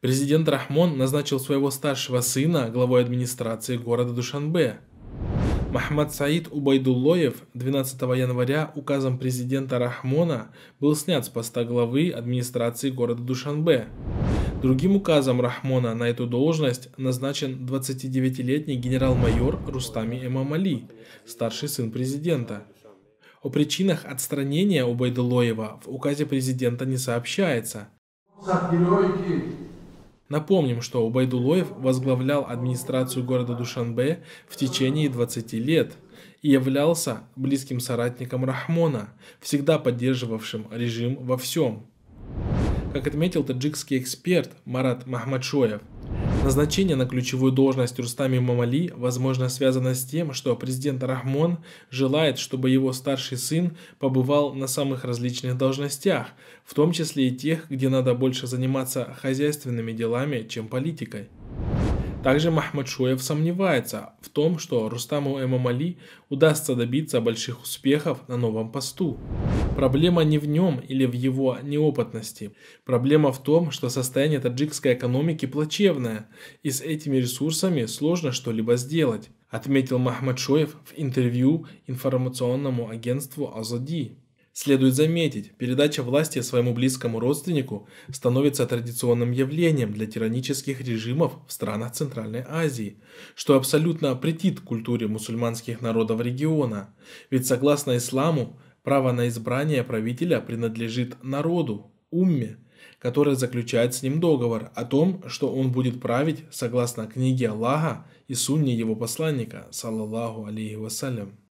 Президент Рахмон назначил своего старшего сына главой администрации города Душанбе. Махмад Саид Убайдуллоев 12 января указом президента Рахмона был снят с поста главы администрации города Душанбе. Другим указом Рахмона на эту должность назначен 29-летний генерал-майор Рустами Эмамали, старший сын президента. О причинах отстранения Убайдуллоева в указе президента не сообщается. Напомним, что Убайдулоев возглавлял администрацию города Душанбе в течение 20 лет и являлся близким соратником Рахмона, всегда поддерживавшим режим во всем. Как отметил таджикский эксперт Марат Махмадшоев, Назначение на ключевую должность Рустами Мамали, возможно, связано с тем, что президент Рахмон желает, чтобы его старший сын побывал на самых различных должностях, в том числе и тех, где надо больше заниматься хозяйственными делами, чем политикой. Также Махмад Шуев сомневается в том, что Рустаму Эмамали удастся добиться больших успехов на новом посту. Проблема не в нем или в его неопытности. Проблема в том, что состояние таджикской экономики плачевное, и с этими ресурсами сложно что-либо сделать, отметил Махмад Шоев в интервью информационному агентству Азади. Следует заметить, передача власти своему близкому родственнику становится традиционным явлением для тиранических режимов в странах Центральной Азии, что абсолютно претит культуре мусульманских народов региона, ведь согласно исламу, право на избрание правителя принадлежит народу, умме, который заключает с ним договор о том, что он будет править согласно книге Аллаха и сунне его посланника, саллаллаху алейхи вассалям.